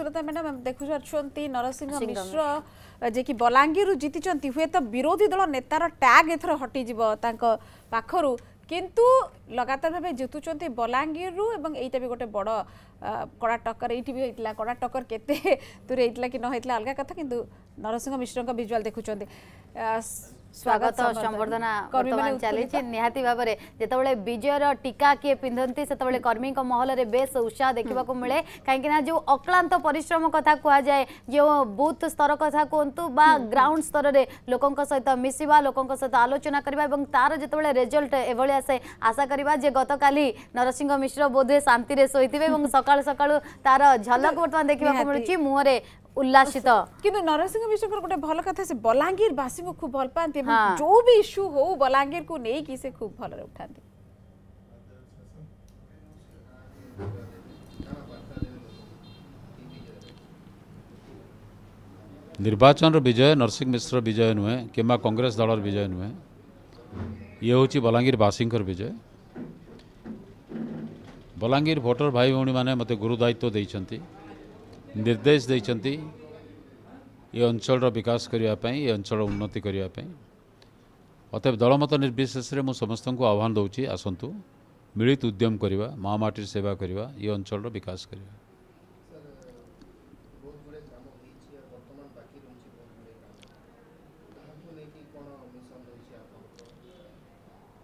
ସ୍ଥୁଲତା madam ଆମେ ଦେଖୁଛନ୍ତି ନରସିଂହ ମିଶ୍ର ଯେ କି ବଲାଙ୍ଗୀରରୁ ଜିତିଛନ୍ତି ହୁଏତ ବିରୋଧୀ ଦଳ ନେତାର ଟ୍ୟାଗ୍ ଏଥର ହଟିଯିବ ତାଙ୍କ ପାଖରୁ କିନ୍ତୁ ଲଗାତାର ଭାବେ ଜିତୁଛନ୍ତି ବଲାଙ୍ଗୀରରୁ ଏବଂ ଏଇଟା ବି ଗୋଟେ ବଡ଼ କଡ଼ା ଟକ୍କର ଏଇଠି ବି ହେଇଥିଲା କଡ଼ା ଟକ୍କର କେତେ ଦୂରେ ହେଇଥିଲା କି ନ ହେଇଥିଲା ଅଲଗା କଥା କିନ୍ତୁ ନରସିଂହ ମିଶ୍ରଙ୍କ ଭିଜୁଆଲ୍ ଦେଖୁଛନ୍ତି স্বাগত সম্বর্ধনা বর্তমান চালিছে নিহতি ভাবে যেতবে বিজয়র টিকা কিয়ে পিঁধতি সেতবে কর্মী মহলরে বেশ উৎসাহ দেখা মিলে কিনা যে অক্লান্ত পরিশ্রম কথা কুযায়ে যে বুথ স্তর কথা কুহতু বা গ্রাউন্ড স্তরের লোক সহ মিশা লোক সহ আলোচনা করা এবং তার যেতবে রেজল্ট এভাবে আসে আশা করা যে গতকালি নরসিংহ মিশ্র বোধে শান্তিরে শোথিবে এবং সকাল সকাল তার ঝলক বর্তমান দেখা মিলুଛି মুহরে उल्लासित किंतु नरसिंह मिश्र गोटे भल कथा से बलांगीर बासी को खूब भल पाते हाँ। जो भी इश्यू हो बलांगीर को नहीं कि से खूब भल उठाते निर्वाचन विजय नरसिंह मिश्र विजय नुहे कि कांग्रेस दल विजय नुहे ये हूँ बलांगीरवासी विजय बलांगीर भोटर भाई भाई मत गुरुदायित्व देखते निर्देश दे अंचल विकास करने ये अंचल उन्नति करने अतएव दलमत निर्विशेष समस्त को आह्वान दौर आसतु मिलित उद्यम करने माँ सेवा करवा ये अंचल विकास करवा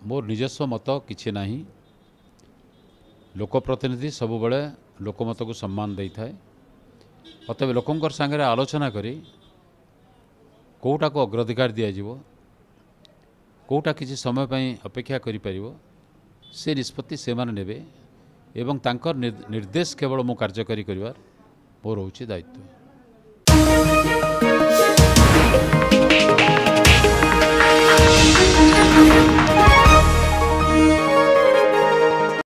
मोर निजस्व मत कि ना लोकप्रतिनिधि सब बड़े लोकमत को सम्मान दे था है। ଅତ ଲୋକଙ୍କର ସାଙ୍ଗରେ ଆଲୋଚନା କରି କେଉଁଟାକୁ ଅଗ୍ରାଧିକାର ଦିଆଯିବ କେଉଁଟା କିଛି ସମୟ ପାଇଁ ଅପେକ୍ଷା କରିପାରିବ ସେ ନିଷ୍ପତ୍ତି ସେମାନେ ନେବେ ଏବଂ ତାଙ୍କର ନିର୍ଦ୍ଦେଶ କେବଳ ମୁଁ କାର୍ଯ୍ୟକାରୀ କରିବାର ମୋର ହେଉଛି ଦାୟିତ୍ୱ